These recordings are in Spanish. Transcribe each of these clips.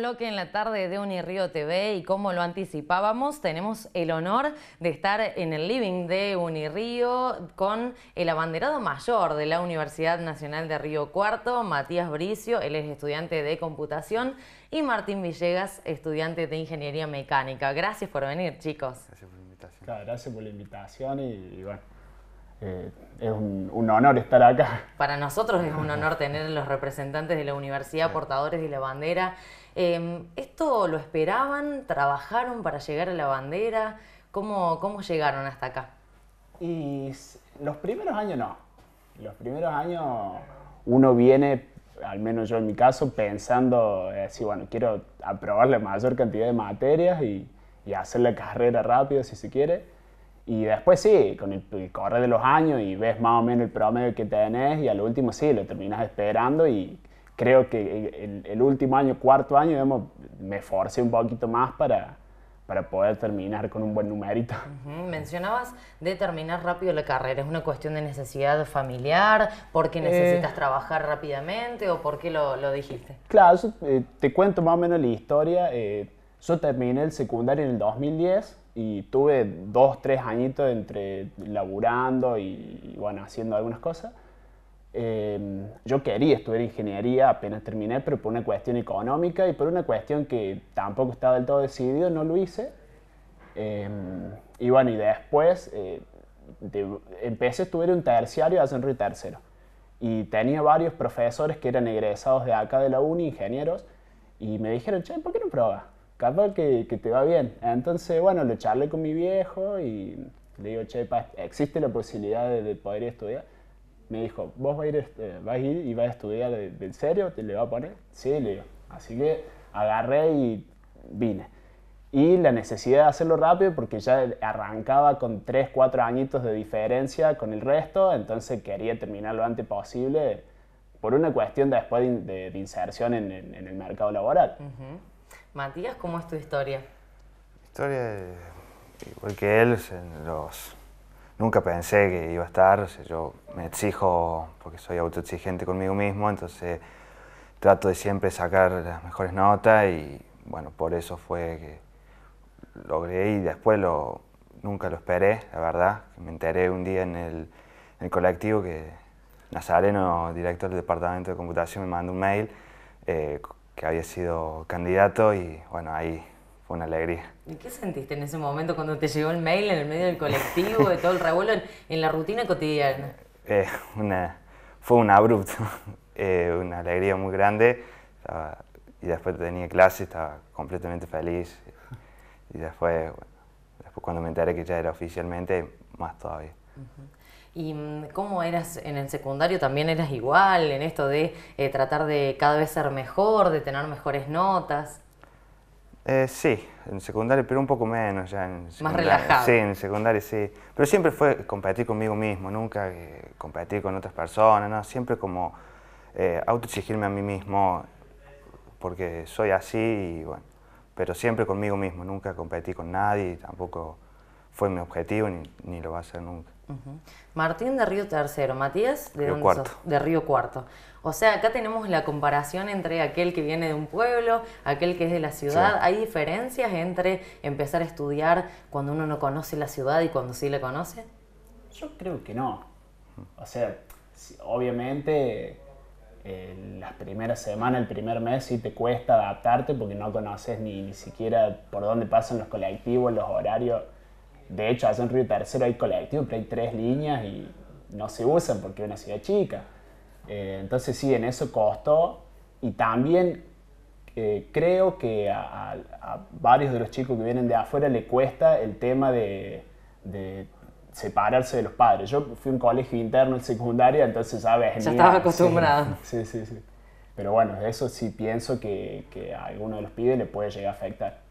bloque en la tarde de Unirío TV y como lo anticipábamos, tenemos el honor de estar en el living de Unirío con el abanderado mayor de la Universidad Nacional de Río Cuarto, Matías Bricio, él es estudiante de computación, y Martín Villegas, estudiante de ingeniería mecánica. Gracias por venir, chicos. Gracias por la invitación. gracias por la invitación y bueno, eh, es un, honor estar acá. Para nosotros es un honor tener los representantes de la universidad, portadores de la bandera. Em, ¿Esto lo esperaban? ¿Trabajaron para llegar a la bandera? ¿Cómo, cómo llegaron hasta acá? Y los primeros años no. Los primeros años uno viene, al menos yo en mi caso, pensando, eh, bueno, quiero aprobar la mayor cantidad de materias y, y hacer la carrera rápido si se quiere y después sí, con el, correr de los años y ves más o menos el promedio que tenés y al último sí, lo terminas esperando y creo que el, último año, cuarto año, me esforcé un poquito más para, para poder terminar con un buen numerito. Mencionabas de terminar rápido la carrera. ¿Es una cuestión de necesidad familiar? ¿Porque eh. necesitas trabajar rápidamente o por qué lo, dijiste? Claro, eh, te cuento más o menos la historia. Eh, yo terminé el secundario en el 2010 y tuve dos, tres añitos entre laburando y, bueno, haciendo algunas cosas. Em, yo quería estudiar ingeniería, apenas terminé, pero por una cuestión económica y por una cuestión que tampoco estaba del todo decidido, no lo hice. Em, y bueno, y después eh, empecé a estudiar un terciario, hace un tercero. Y tenía varios profesores que eran egresados de acá de la uni, ingenieros, y me dijeron, che, ¿por qué no probas? capaz que, que, te va bien. Entonces, bueno, lo charlé con mi viejo y le digo, chepa, ¿existe la posibilidad de, poder estudiar? Me dijo, vos vas a ir, este, a ir y vas a estudiar de en serio, te le va a poner. Sí, le digo. Así que agarré y vine. Y la necesidad de hacerlo rápido porque ya arrancaba con 3, 4 añitos de diferencia con el resto, entonces quería terminar lo antes posible por una cuestión después de, inserción en, el mercado laboral. Matías, ¿cómo es tu historia? Historia igual que él, los, nunca pensé que iba a estar, yo me exijo porque soy autoexigente conmigo mismo, entonces trato de siempre sacar las mejores notas y bueno, por eso fue que logré y después lo, nunca lo esperé, la verdad, me enteré un día en el, colectivo que Nazareno, director del departamento de computación, me mandó un mail eh, que había sido candidato y bueno, ahí fue una alegría. ¿Y qué sentiste en ese momento cuando te llegó el mail en el medio del colectivo, de todo el revuelo, en, la rutina cotidiana? Eh, una, fue un abrupto, eh, una alegría muy grande. y después tenía clase, estaba completamente feliz. Y después, después cuando me enteré que ya era oficialmente, más todavía. ¿Y mm, cómo eras en el secundario? ¿También eras igual en esto de eh, tratar de cada vez ser mejor, de tener mejores notas? Eh, sí, en secundario, pero un poco menos ya. En Más relajado. Sí, en secundario sí. Pero siempre fue competir conmigo mismo, nunca eh, competir con otras personas, Siempre como autoexigirme a mí mismo, porque soy así y bueno. Pero siempre conmigo mismo, nunca competí con nadie, tampoco fue mi objetivo ni, ni lo va a ser nunca. Martín de Río Tercero, Matías de, Río Cuarto. de Río O sea, acá tenemos la comparación entre aquel que viene de un pueblo, aquel que es de la ciudad. Hay diferencias entre empezar a estudiar cuando uno no conoce la ciudad y cuando sí la conoce. Yo creo que no. O sea, obviamente las primeras semanas, el primer mes sí te cuesta adaptarte porque no conoces ni, ni siquiera por dónde pasan los colectivos, los horarios de hecho, allá en Río Tercero hay colectivo, pero hay tres líneas y no se usan porque es una ciudad chica. Eh, entonces, sí, en eso costó. Y también eh, creo que a, varios de los chicos que vienen de afuera le cuesta el tema de, separarse de los padres. Yo fui a un colegio interno en secundaria, entonces, ¿sabes? Ah, ya estaba acostumbrado. Sí, sí, sí. Pero bueno, eso sí pienso que, que a alguno de los pibes le puede llegar a afectar.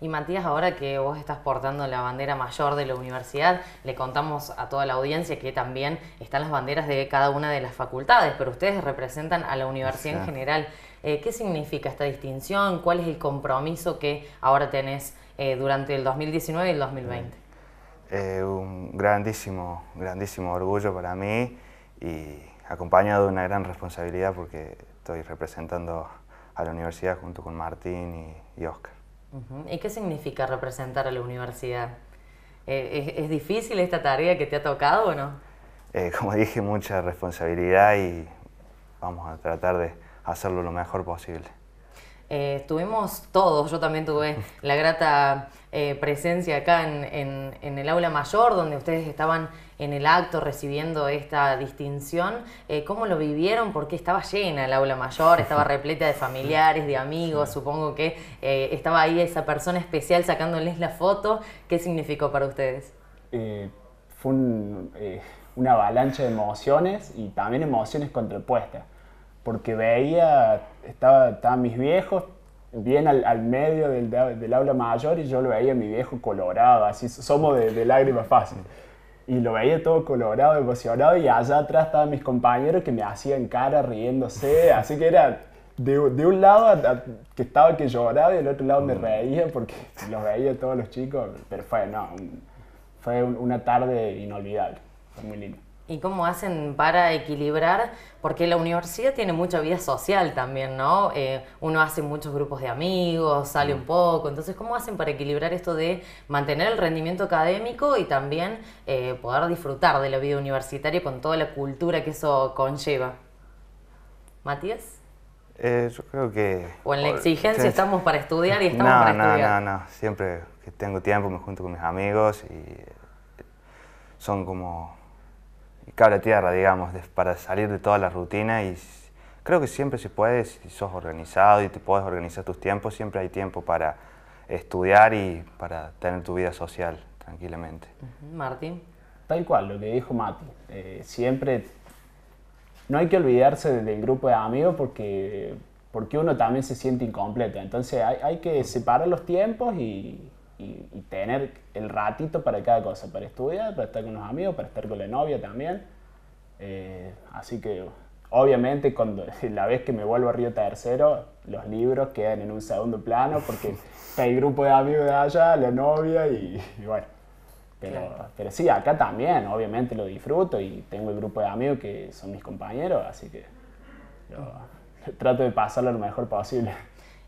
Y Matías, ahora que vos estás portando la bandera mayor de la universidad, le contamos a toda la audiencia que también están las banderas de cada una de las facultades, pero ustedes representan a la universidad en general. Eh, ¿Qué significa esta distinción? ¿Cuál es el compromiso que ahora tenés eh, durante el 2019 y el 2020? Eh, un grandísimo, grandísimo orgullo para mí y acompañado de una gran responsabilidad porque estoy representando a la universidad junto con Martín y Oscar. ¿Y qué significa representar a la universidad? Eh, ¿Es, difícil esta tarea que te ha tocado o no? Eh, como dije, mucha responsabilidad y vamos a tratar de hacerlo lo mejor posible. Eh, tuvimos todos, yo también tuve la grata eh, presencia acá en, el aula mayor, donde ustedes estaban en el acto recibiendo esta distinción. Eh, ¿Cómo lo vivieron? Porque estaba llena el aula mayor, estaba repleta de familiares, de amigos, supongo que estaba ahí esa persona especial sacándoles la foto. ¿Qué significó para ustedes? fue una avalancha de emociones y también emociones contrapuestas porque veía, estaba, estaban mis viejos bien al, medio del, aula mayor y yo lo veía a mi viejo colorado, así somos de, de lágrimas fáciles. Y lo veía todo colorado, emocionado y allá atrás estaban mis compañeros que me hacían cara riéndose, así que era de, un lado que estaba que lloraba y del otro lado me mm. reía porque los veía todos los chicos, pero fue, no, fue una tarde inolvidable, muy lindo. ¿Y cómo hacen para equilibrar? Porque la universidad tiene mucha vida social también, ¿no? Eh, uno hace muchos grupos de amigos, sale un mm. poco. Entonces, ¿cómo hacen para equilibrar esto de mantener el rendimiento académico y también eh, poder disfrutar de la vida universitaria con toda la cultura que eso conlleva? Matías. Eh, yo creo que... O en la exigencia estamos para estudiar y estamos para estudiar. No, no, no. Siempre que tengo tiempo me junto con mis amigos y son como cabra tierra, digamos, para salir de toda la rutina y creo que siempre se puede, si sos organizado y te puedes organizar tus tiempos, siempre hay tiempo para estudiar y para tener tu vida social tranquilamente. Martín. Tal cual, lo que dijo Mati. Eh, siempre no hay que olvidarse del grupo de amigos porque, porque uno también se siente incompleto. Entonces hay que separar los tiempos y, y, tener el ratito para cada cosa, para estudiar, para estar con los amigos, para estar con la novia también. Eh, así que obviamente cuando la vez que me vuelvo a Río Tercero, los libros quedan en un segundo plano porque está el grupo de amigos de allá, la novia y, bueno. Pero, sí, acá también, obviamente lo disfruto y tengo el grupo de amigos que son mis compañeros, así que mm. trato de pasarlo lo mejor posible.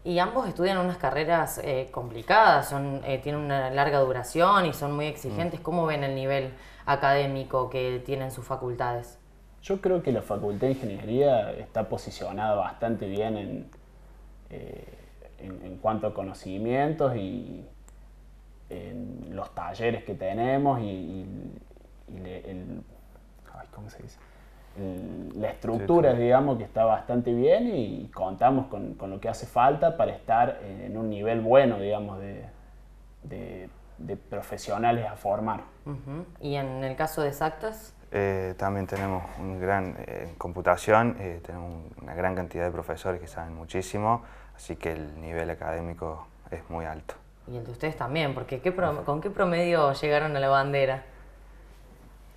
Y ambos estudian unas carreras eh, complicadas, son, eh, tienen una larga duración y son muy exigentes. Mm. ¿Cómo ven el nivel académico que tienen sus facultades? Yo creo que la Facultad de Ingeniería está posicionada bastante bien en, eh, en, cuanto a conocimientos y en los talleres que tenemos y, ¿cómo se dice? Eh, la estructura, es digamos, que está bastante bien y contamos con, con, lo que hace falta para estar en un nivel bueno, digamos, de, de, profesionales a formar. ¿Y en el caso de SACTAS? Eh, también tenemos un gran eh, computación, tenemos una gran cantidad de profesores que saben muchísimo, así que el nivel académico es muy alto. Y el de ustedes también, porque ¿con qué promedio llegaron a la bandera?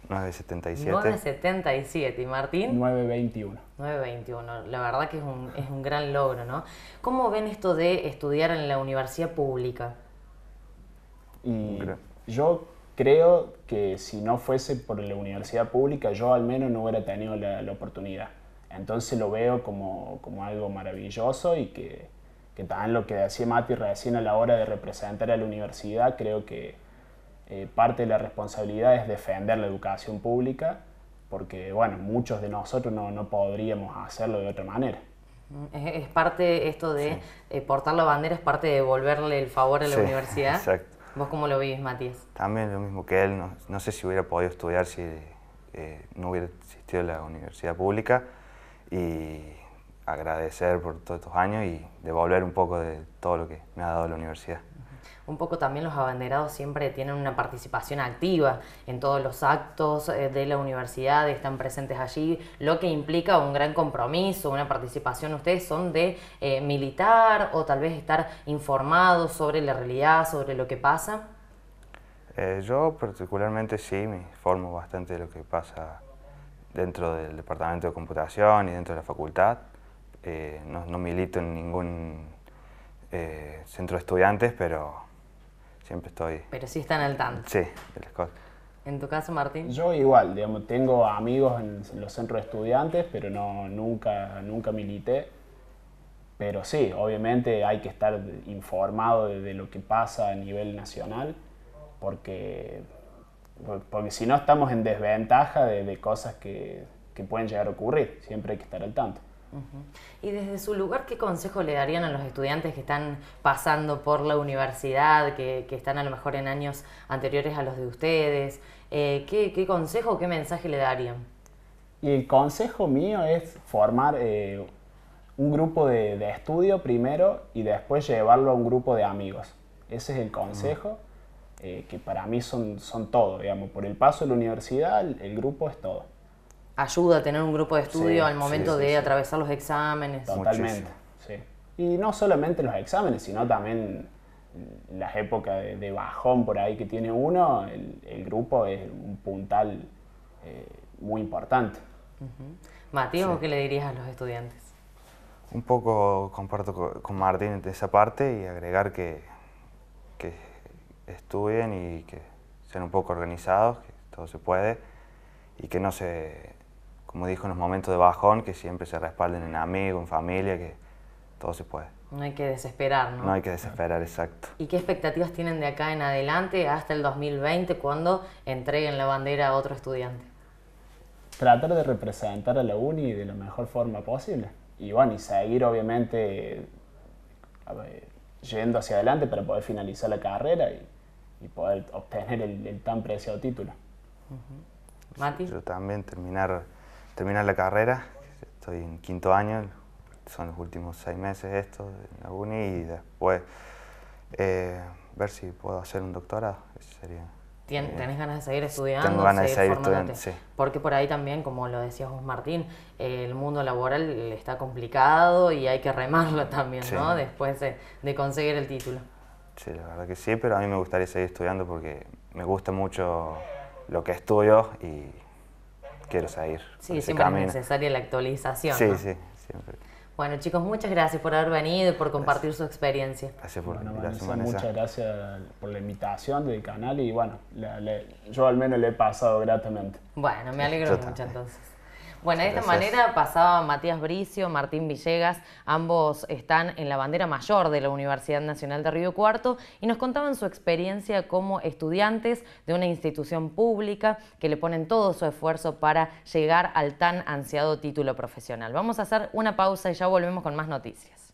9.77. 9.77, y Martín. 9.21. 9.21, la verdad que es un, gran logro, ¿no? ¿Cómo ven esto de estudiar en la universidad pública? yo creo que si no fuese por la universidad pública, yo al menos no hubiera tenido la, oportunidad. Entonces lo veo como, algo maravilloso y que, que, también lo que decía Mati recién a la hora de representar a la universidad, creo que, eh, parte de la responsabilidad es defender la educación pública, porque bueno, muchos de nosotros no, podríamos hacerlo de otra manera. Es, parte esto de eh, portar la bandera, es parte de devolverle el favor a la universidad. Exacto. ¿Vos cómo lo vives, Matías? También lo mismo que él, no, sé si hubiera podido estudiar si eh, no hubiera existido la universidad pública y agradecer por todos estos años y devolver un poco de todo lo que me ha dado la universidad un poco también los abanderados siempre tienen una participación activa en todos los actos eh, de la universidad, están presentes allí, lo que implica un gran compromiso, una participación. Ustedes son de eh, militar o tal vez estar informados sobre la realidad, sobre lo que pasa. Eh, yo particularmente sí, me informo bastante de lo que pasa dentro del departamento de computación y dentro de la facultad. no, milito en ningún centro de estudiantes, pero siempre estoy... Pero sí están al tanto. Sí, de las cosas. ¿En tu caso, Martín? Yo igual, digamos, tengo amigos en los centros de estudiantes, pero no, nunca, nunca milité. Pero sí, obviamente hay que estar informado de, lo que pasa a nivel nacional, porque, porque si no estamos en desventaja de, cosas que pueden llegar a ocurrir. Siempre hay que estar al tanto. Y desde su lugar, ¿qué consejo le darían a los estudiantes que están pasando por la universidad, que, están a lo mejor en años anteriores a los de ustedes? Eh, ¿qué, consejo, qué mensaje le darían? Y el consejo mío es formar eh, un grupo de, estudio primero y después llevarlo a un grupo de amigos. Ese es el consejo. Eh, que para mí son, son todo, digamos, por el paso de la universidad el grupo es todo ayuda a tener un grupo de estudio al momento de atravesar los exámenes. Totalmente, Y no solamente los exámenes, sino también las épocas de, bajón por ahí que tiene uno, el, grupo es un puntal eh, muy importante. Uh ¿qué le dirías a los estudiantes? Un poco comparto con Martín de esa parte y agregar que, que estudien y que sean un poco organizados, que todo se puede y que no se, como dijo, en los momentos de bajón, que siempre se respalden en amigos, en familia, que todo se puede. No hay que desesperar, ¿no? No hay que desesperar, exacto. ¿Y qué expectativas tienen de acá en adelante hasta el 2020 cuando entreguen la bandera a otro estudiante? Tratar de representar a la uni de la mejor forma posible. Y bueno, y seguir obviamente yendo hacia adelante para poder finalizar la carrera y, poder obtener el, tan preciado título. ¿Mati? Yo también terminar terminar la carrera, estoy en quinto año, son los últimos seis meses estos en la uni y después eh, ver si puedo hacer un doctorado. Eso sería. ¿Tenés ganas de seguir estudiando? Tengo ganas de seguir estudiando, sí. Porque por ahí también, como lo decía vos Martín, el mundo laboral está complicado y hay que remarlo también, ¿no? Después de conseguir el título. Sí, la verdad que sí, pero a mí me gustaría seguir estudiando porque me gusta mucho lo que estudio y quiero salir Sí, siempre es necesaria la actualización. Sí, sí, siempre. Bueno, chicos, muchas gracias por haber venido y por compartir su experiencia. Gracias por Muchas gracias por la invitación del canal y bueno, yo al menos le he pasado gratamente. Bueno, me alegro mucho entonces. Bueno, de esta manera pasaba Matías Bricio, Martín Villegas, ambos están en la bandera mayor de la Universidad Nacional de Río Cuarto y nos contaban su experiencia como estudiantes de una institución pública que le ponen todo su esfuerzo para llegar al tan ansiado título profesional. Vamos a hacer una pausa y ya volvemos con más noticias.